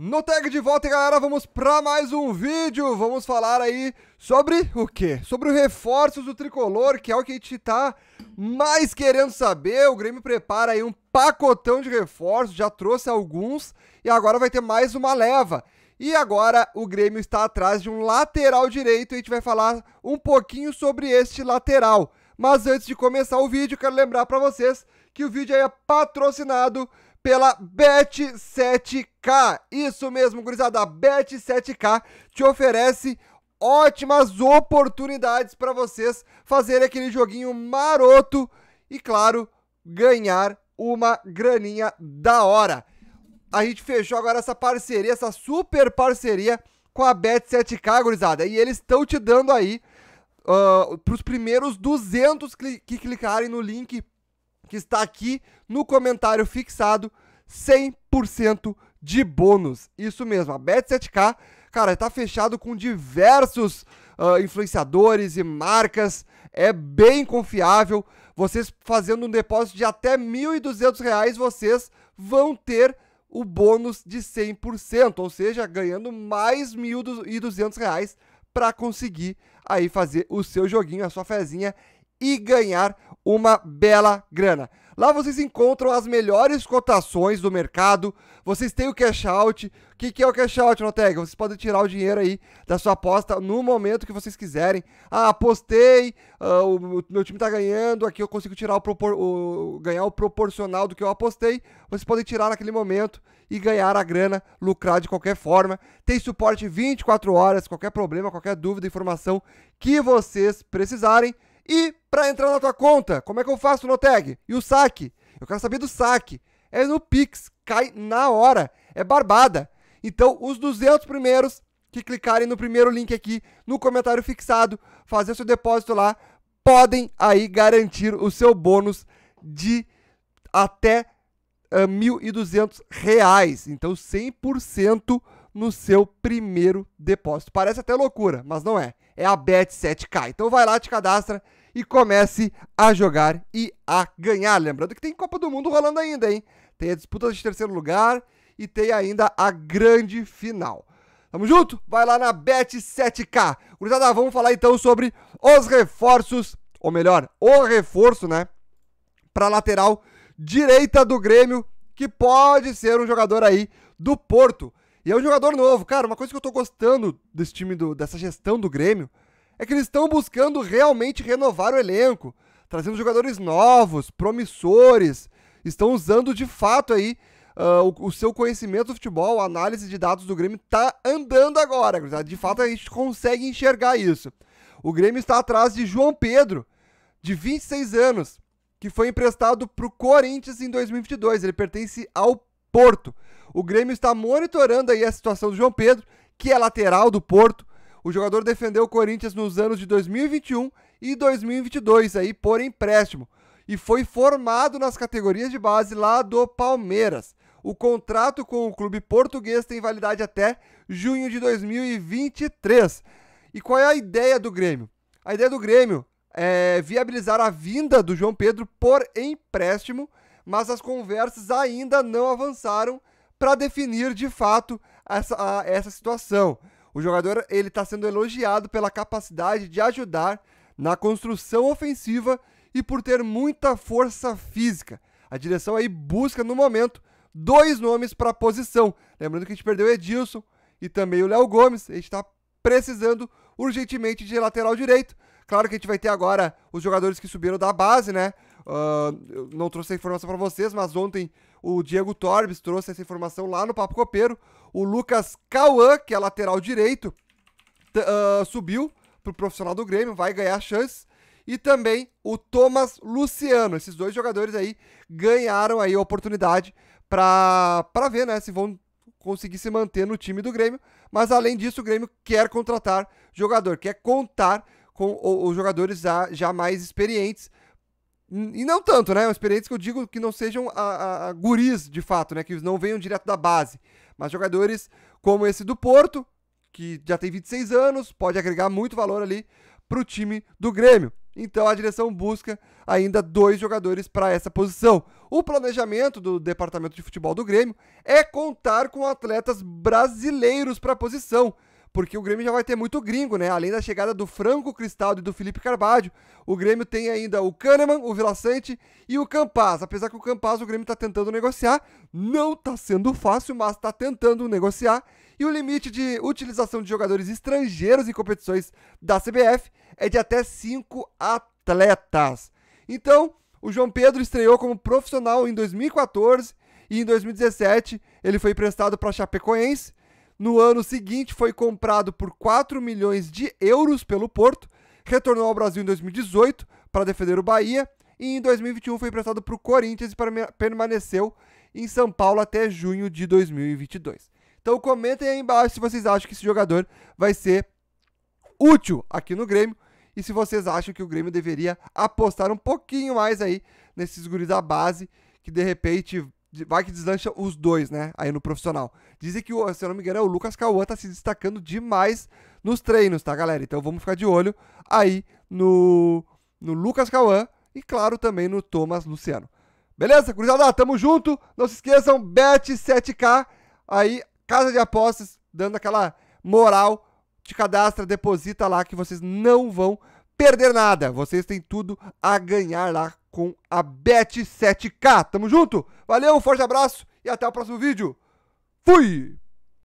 No tag de volta, galera, vamos para mais um vídeo. Vamos falar aí sobre o quê? Sobre os reforços do Tricolor, que é o que a gente tá mais querendo saber. O Grêmio prepara aí um pacotão de reforços, já trouxe alguns e agora vai ter mais uma leva. E agora o Grêmio está atrás de um lateral direito e a gente vai falar um pouquinho sobre este lateral. Mas antes de começar o vídeo, quero lembrar para vocês que o vídeo é patrocinado pela Bet7k. Isso mesmo, gurizada, a Bet7k te oferece ótimas oportunidades para vocês fazerem aquele joguinho maroto e, claro, ganhar uma graninha da hora. A gente fechou agora essa parceria, essa super parceria com a Bet7k, gurizada, e eles estão te dando aí uh, ah, para os primeiros 200 cli que clicarem no link que está aqui no comentário fixado, 100% de bônus. Isso mesmo, a Bet7k, cara, está fechado com diversos uh, influenciadores e marcas, é bem confiável. Vocês fazendo um depósito de até R$ 1.200, vocês vão ter o bônus de 100%, ou seja, ganhando mais R$ 1.200 para conseguir aí fazer o seu joguinho, a sua fezinha e ganhar uma bela grana. Lá vocês encontram as melhores cotações do mercado. Vocês têm o cash out. O que, que é o cash out, Notega? Vocês podem tirar o dinheiro aí da sua aposta no momento que vocês quiserem. Ah, apostei, uh, o, meu time tá ganhando, aqui eu consigo tirar o, propor, o, ganhar o proporcional do que eu apostei. Vocês podem tirar naquele momento e ganhar a grana, lucrar de qualquer forma. Tem suporte 24 horas, qualquer problema, qualquer dúvida, informação que vocês precisarem. E para entrar na tua conta, como é que eu faço no tag? E o saque? Eu quero saber do saque. É no Pix, cai na hora, é barbada. Então, os 200 primeiros que clicarem no primeiro link aqui, no comentário fixado, fazer seu depósito lá, podem aí garantir o seu bônus de até R$ uh, 1.200. Então, 100% no seu primeiro depósito. Parece até loucura, mas não é. É a Bet7K. Então vai lá, te cadastra e comece a jogar e a ganhar. Lembrando que tem Copa do Mundo rolando ainda, hein? Tem a disputa de terceiro lugar e tem ainda a grande final. Tamo junto? Vai lá na Bet7k. Gurizada, vamos falar então sobre os reforços, ou melhor, o reforço, né? Pra lateral direita do Grêmio, que pode ser um jogador aí do Porto. E é um jogador novo. Cara, uma coisa que eu tô gostando desse time, do, dessa gestão do Grêmio, é que eles estão buscando realmente renovar o elenco, trazendo jogadores novos, promissores, estão usando de fato aí uh, o, o, seu conhecimento do futebol, a análise de dados do Grêmio está andando agora, de fato a gente consegue enxergar isso. O Grêmio está atrás de João Pedro, de 26 anos, que foi emprestado para o Corinthians em 2022. Ele pertence ao Porto. O Grêmio está monitorando aí a situação do João Pedro, que é lateral do Porto, o jogador defendeu o Corinthians nos anos de 2021 e 2022 aí por empréstimo e foi formado nas categorias de base lá do Palmeiras. O contrato com o clube português tem validade até junho de 2023. E qual é a ideia do Grêmio? A ideia do Grêmio é viabilizar a vinda do João Pedro por empréstimo, mas as conversas ainda não avançaram para definir de fato essa, a, essa situação. O jogador ele está sendo elogiado pela capacidade de ajudar na construção ofensiva e por ter muita força física. A direção aí busca no momento dois nomes para a posição. Lembrando que a gente perdeu o Edilson e também o Léo Gomes. A gente está precisando urgentemente de lateral direito. Claro que a gente vai ter agora os jogadores que subiram da base, né? Uh, não trouxe a informação para vocês, mas ontem o Diego Torbes trouxe essa informação lá no Papo Copeiro. O Lucas Cauã, que é lateral direito, uh, subiu o profissional do Grêmio, vai ganhar chance. E também o Thomas Luciano. Esses dois jogadores aí ganharam aí a oportunidade para ver né, se vão conseguir se manter no time do Grêmio. Mas além disso, o Grêmio quer contratar jogador, quer contar com os jogadores já, já mais experientes e não tanto, né? Experientes que eu digo que não sejam a, a, a guris, de fato, né? Que não venham direto da base. Mas jogadores como esse do Porto, que já tem 26 anos, pode agregar muito valor ali para o time do Grêmio. Então a direção busca ainda dois jogadores para essa posição. O planejamento do departamento de futebol do Grêmio é contar com atletas brasileiros para a posição porque o Grêmio já vai ter muito gringo, né? Além da chegada do Franco Cristaldo e do Felipe Carvalho, o Grêmio tem ainda o Kahneman, o Vilaçante e o Campaz. Apesar que o Campaz o Grêmio está tentando negociar, não está sendo fácil, mas está tentando negociar. E o limite de utilização de jogadores estrangeiros em competições da CBF é de até 5 atletas. Então, o João Pedro estreou como profissional em 2014 e em 2017 ele foi emprestado para Chapecoense no ano seguinte, foi comprado por 4 milhões de euros pelo Porto, retornou ao Brasil em 2018 para defender o Bahia e em 2021 foi emprestado para o Corinthians e permaneceu em São Paulo até junho de 2022. Então comentem aí embaixo se vocês acham que esse jogador vai ser útil aqui no Grêmio e se vocês acham que o Grêmio deveria apostar um pouquinho mais aí nesses guris da base que de repente Vai que deslancha os dois, né? Aí no profissional. Dizem que, se eu não me engano, é o Lucas Cauã tá se destacando demais nos treinos, tá, galera? Então vamos ficar de olho aí no, no Lucas Cauã e, claro, também no Thomas Luciano. Beleza? Curizada, tamo junto. Não se esqueçam, Bet7K, aí, casa de apostas, dando aquela moral. Te cadastra, deposita lá que vocês não vão perder nada. Vocês têm tudo a ganhar lá com a Bet 7K. Tamo junto? Valeu, um forte abraço e até o próximo vídeo. Fui!